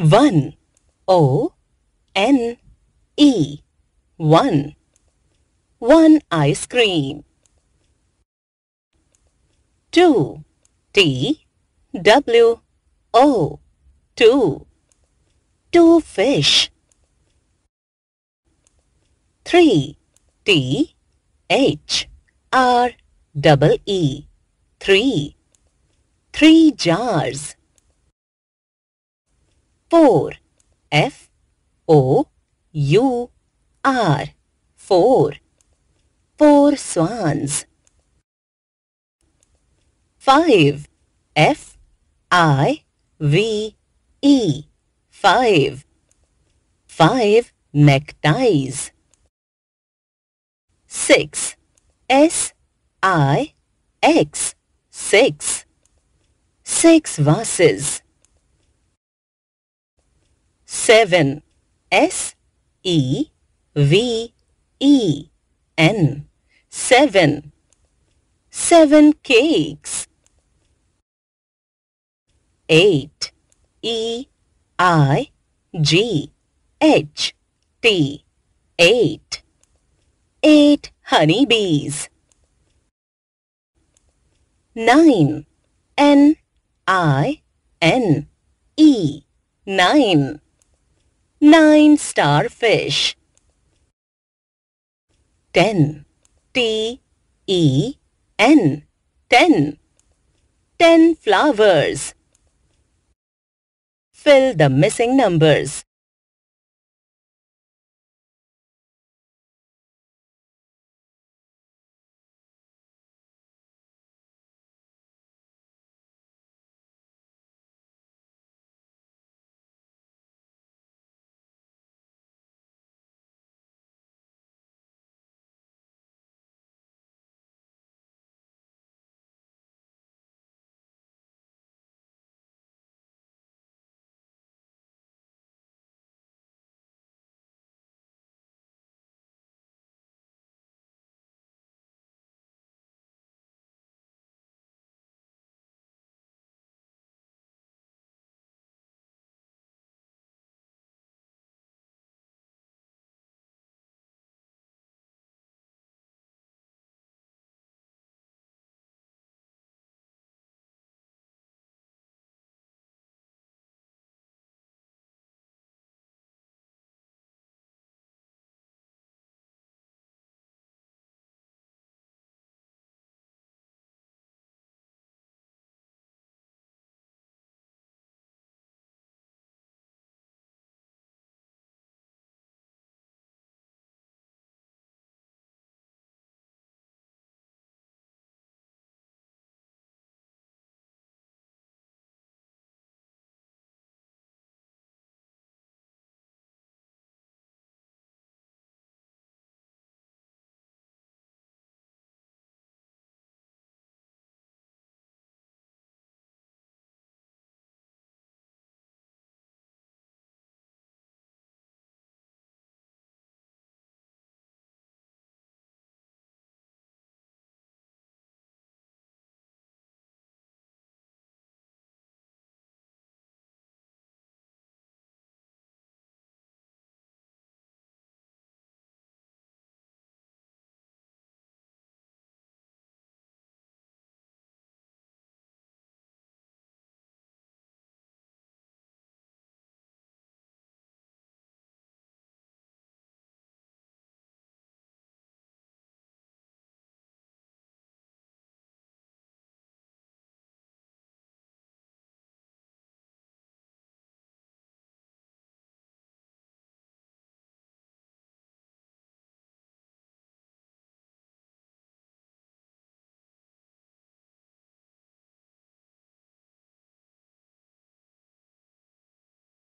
One, O, N, E, one. One ice cream. Two, T, W, O, two. Two fish. Three, T, H, R, double E, three. Three jars four. F O U R. Four. Four swans. Five. F I V E. Five. Five neckties. Six. S I X. Six. Six vases. Seven. S E V E N. Seven. Seven cakes. Eight. E I G H T. Eight. Eight honeybees. Nine. N I N E. Nine nine starfish 10 T E N 10 10 flowers. Fill the missing numbers.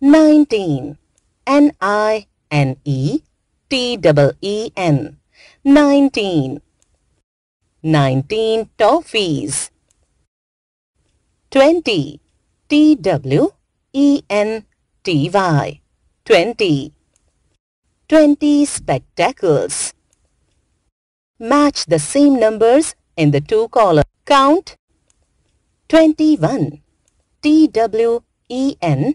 nineteen. N I N E T W N. Nineteen. Nineteen toffees. Twenty. T W E N T Y. Twenty. Twenty spectacles. Match the same numbers in the two columns. Count. Twenty-one. T W E N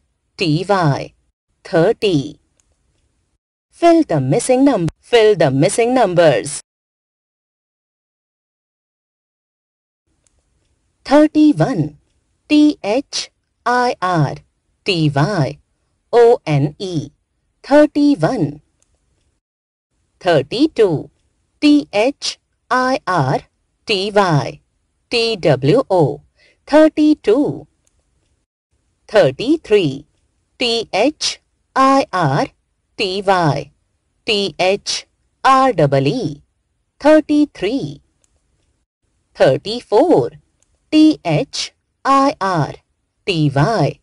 dy, 30. Fill the missing num fill the missing numbers. 31 T H I R T Y O N E 31 32 T H I R T Y T W O 32 33 T H I R T Y T H R W E thirty three 33 34 T H I R T Y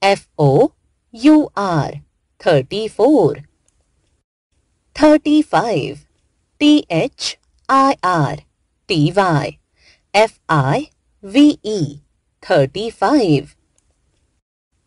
F O U R 34 35 T H I R T Y F I V E 35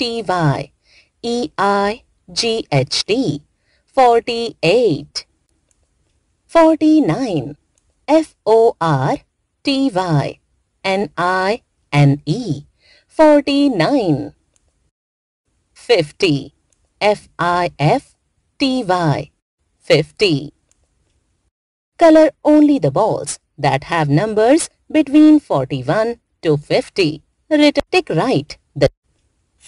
T-Y, E-I-G-H-T, 48, 49, F-O-R-T-Y, N-I-N-E, 49, 50, F-I-F-T-Y, 50. Color only the balls that have numbers between 41 to 50. tick right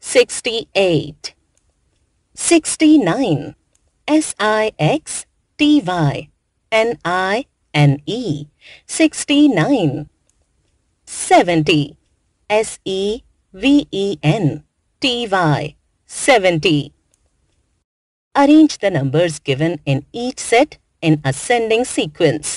68 69 S-I-X-T-Y N-I-N-E 69 70 S-E-V-E-N T-Y 70 Arrange the numbers given in each set in ascending sequence.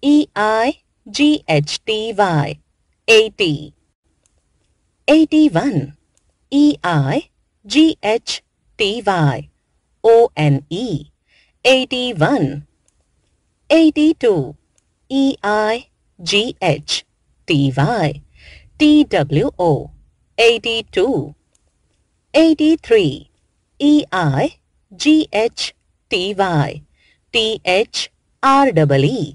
E-I-G-H-T-Y. 80 I G H Eighty-one. E-I-G-H-T-Y. O-N-E. Eighty-one. Eighty-two. E-I-G-H-T-Y. T-W-O. Eighty-two. Eighty-three. E-I-G-H-T-Y. T-H-R-E-E.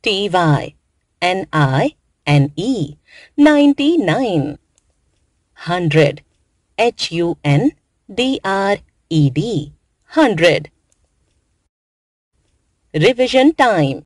T-Y, N-I, N-E, 99, 100, H-U-N-D-R-E-D, 100. Revision time.